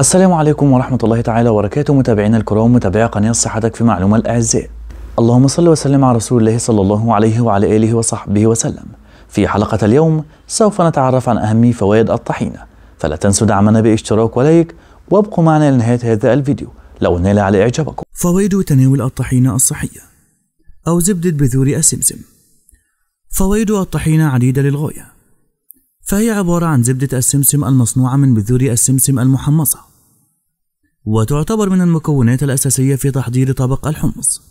السلام عليكم ورحمة الله تعالى وبركاته متابعينا الكرام متابعي قناة صحتك في معلومة الأعزاء اللهم صل وسلم على رسول الله صلى الله عليه وعلى آله وصحبه وسلم في حلقة اليوم سوف نتعرف عن أهم فوائد الطحينة فلا تنسوا دعمنا باشتراك ولايك وابقوا معنا لنهاية هذا الفيديو لو نال على إعجابكم فوائد تناول الطحينة الصحية أو زبدة بذور السمسم فوائد الطحينة عديدة للغاية فهي عبارة عن زبدة السمسم المصنوعة من بذور السمسم المحمصة وتعتبر من المكونات الأساسية في تحضير طبق الحمص.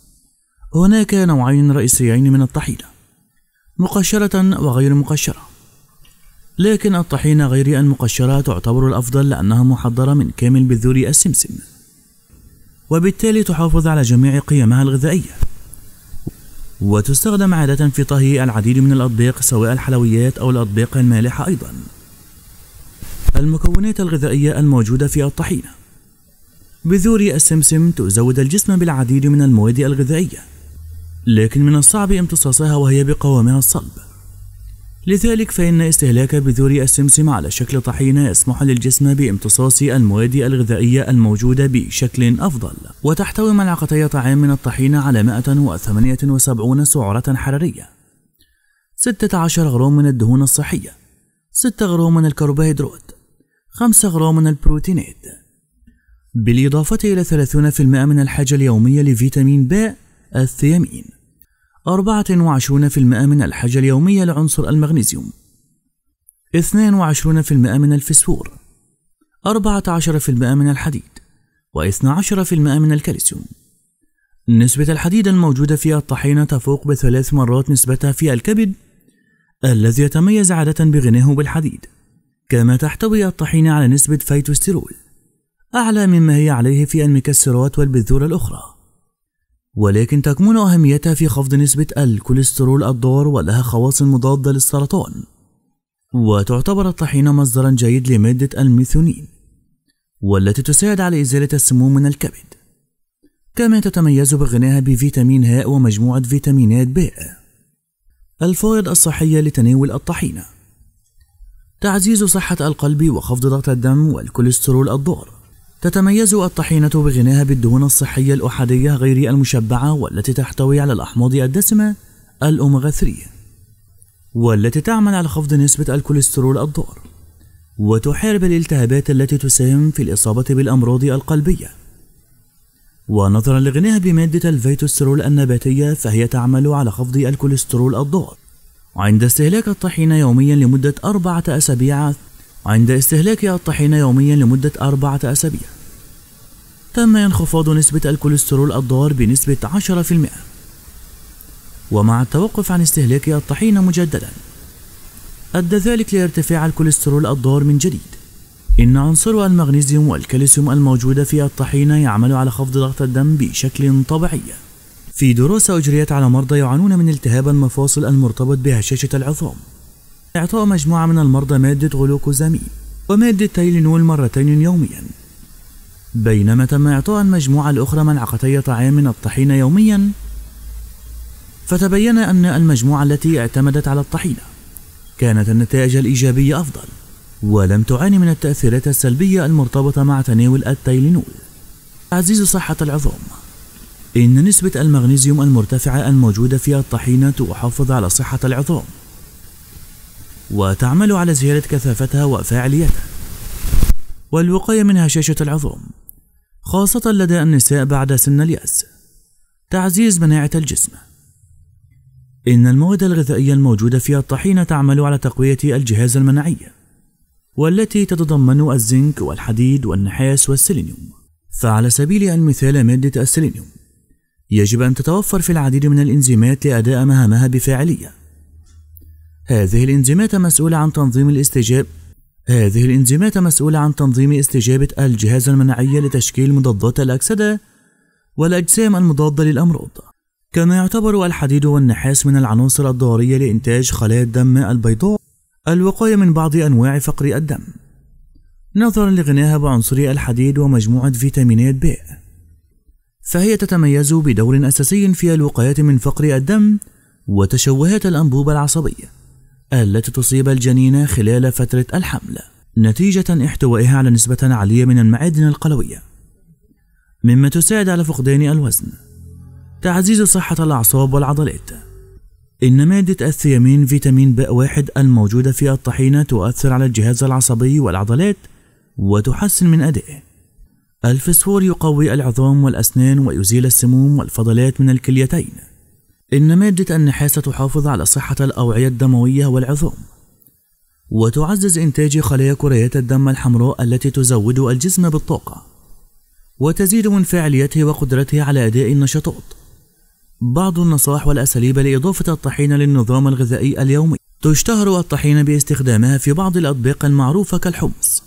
هناك نوعين رئيسيين من الطحينة، مقشرة وغير مقشرة. لكن الطحينة غير المقشرة تعتبر الأفضل لأنها محضرة من كامل بذور السمسم، وبالتالي تحافظ على جميع قيمها الغذائية. وتستخدم عادة في طهي العديد من الأطباق سواء الحلويات أو الأطباق المالحة أيضا. المكونات الغذائية الموجودة في الطحينة بذور السمسم تزود الجسم بالعديد من المواد الغذائية لكن من الصعب امتصاصها وهي بقوامها الصلب لذلك فإن استهلاك بذور السمسم على شكل طحينة يسمح للجسم بامتصاص المواد الغذائية الموجودة بشكل أفضل وتحتوي ملعقتي طعام من الطحينة على 178 سعرة حرارية 16 غرام من الدهون الصحية 6 غرام من الكربوهيدرات 5 غرام من البروتينات بالإضافة إلى 30% من الحاجة اليومية لفيتامين ب الثيامين 24% من الحاجة اليومية لعنصر المغنيسيوم 22% من الفسفور 14% من الحديد و12% من الكالسيوم نسبة الحديد الموجودة في الطحينة تفوق بثلاث مرات نسبتها في الكبد الذي يتميز عادة بغناه بالحديد كما تحتوي الطحينة على نسبة فيتوسترول أعلى مما هي عليه في المكسرات والبذور الأخرى ولكن تكمن أهميتها في خفض نسبة الكوليسترول الضار ولها خواص مضادة للسرطان وتعتبر الطحينة مصدرا جيد لمادة الميثونين والتي تساعد على إزالة السموم من الكبد كما تتميز بغناها بفيتامين هاء ومجموعة فيتامينات باء الفوائد الصحية لتناول الطحينة تعزيز صحة القلب وخفض ضغط الدم والكوليسترول الضار تتميز الطحينة بغناها بالدهون الصحية الأحادية غير المشبعة والتي تحتوي على الأحماض الدسمة الأوميغا 3 والتي تعمل على خفض نسبة الكوليسترول الضار وتحارب الالتهابات التي تساهم في الإصابة بالأمراض القلبية ونظرا لغناها بمادة الفيتوسترول النباتية فهي تعمل على خفض الكوليسترول الضار عند استهلاك الطحينة يوميا لمدة أربعة أسابيع عند استهلاكها الطحين يوميا لمدة أربعة أسابيع تم انخفاض نسبة الكوليسترول الضار بنسبة 10% ومع التوقف عن استهلاك الطحين مجددا أدى ذلك لارتفاع الكوليسترول الضار من جديد إن عنصر المغنيسيوم والكالسيوم الموجودة في الطحينة يعمل على خفض ضغط الدم بشكل طبيعي في دراسة أجريت على مرضى يعانون من التهاب المفاصل المرتبط بهشاشة العظام إعطاء مجموعة من المرضى مادة غلوكوزامين ومادة تايلينول مرتين يوميا بينما تم إعطاء المجموعة الأخرى ملعقتي طعام من الطحينة يوميا فتبين أن المجموعة التي اعتمدت على الطحينة كانت النتائج الإيجابية أفضل ولم تعاني من التأثيرات السلبية المرتبطة مع تناول التايلينول تعزيز صحة العظام إن نسبة المغنيسيوم المرتفعة الموجودة في الطحينة تحافظ على صحة العظام وتعمل على زيادة كثافتها وفاعليتها والوقاية من هشاشة العظام خاصة لدى النساء بعد سن اليأس تعزيز مناعة الجسم إن المواد الغذائية الموجودة في الطحينة تعمل على تقوية الجهاز المناعي والتي تتضمن الزنك والحديد والنحاس والسيلينيوم فعلى سبيل المثال مادة السيلينيوم يجب أن تتوفر في العديد من الإنزيمات لأداء مهامها بفاعلية هذه الانزيمات مسؤولة عن تنظيم الاستجابة هذه الانزيمات مسؤولة عن تنظيم استجابة الجهاز المناعي لتشكيل مضادات الأكسدة والأجسام المضادة للأمراض كما يعتبر الحديد والنحاس من العناصر الضرورية لإنتاج خلايا الدم البيضاء الوقاية من بعض أنواع فقر الدم نظرا لغناها بعنصر الحديد ومجموعة فيتامينات ب فهي تتميز بدور أساسي في الوقاية من فقر الدم وتشوهات الأنبوبة العصبية التي تصيب الجنين خلال فترة الحمل نتيجة احتوائها على نسبة عالية من المعادن القلوية مما تساعد على فقدان الوزن تعزيز صحة الأعصاب والعضلات إن مادة الثيامين فيتامين ب واحد الموجودة في الطحينة تؤثر على الجهاز العصبي والعضلات وتحسن من أدائه الفسفور يقوي العظام والأسنان ويزيل السموم والفضلات من الكليتين إن مادة النحاسة تحافظ على صحة الأوعية الدموية والعظام وتعزز إنتاج خلايا كريات الدم الحمراء التي تزود الجسم بالطاقة وتزيد من فاعليته وقدرته على أداء النشاطات بعض النصائح والأساليب لإضافة الطحين للنظام الغذائي اليومي تشتهر الطحين باستخدامها في بعض الأطباق المعروفة كالحمص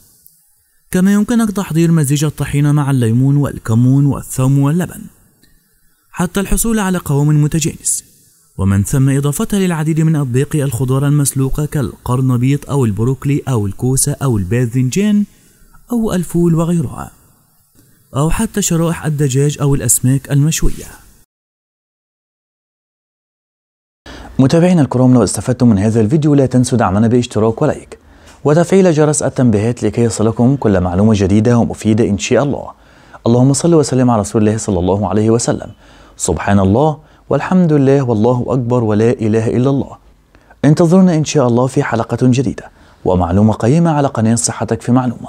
كما يمكنك تحضير مزيج الطحين مع الليمون والكمون والثوم واللبن حتى الحصول على قوام متجانس ومن ثم إضافتها للعديد من أطباق الخضار المسلوقة كالقرنبيط أو البروكلي أو الكوسة أو الباذنجان أو الفول وغيرها أو حتى شرائح الدجاج أو الأسماك المشوية متابعينا الكرام لو استفدتم من هذا الفيديو لا تنسوا دعمنا باشتراك ولايك وتفعيل جرس التنبيهات لكي يصلكم كل معلومة جديدة ومفيدة إن شاء الله اللهم صل وسلم على رسول الله صلى الله عليه وسلم سبحان الله والحمد لله والله أكبر ولا إله إلا الله انتظرنا إن شاء الله في حلقة جديدة ومعلومة قيمة على قناة صحتك في معلومة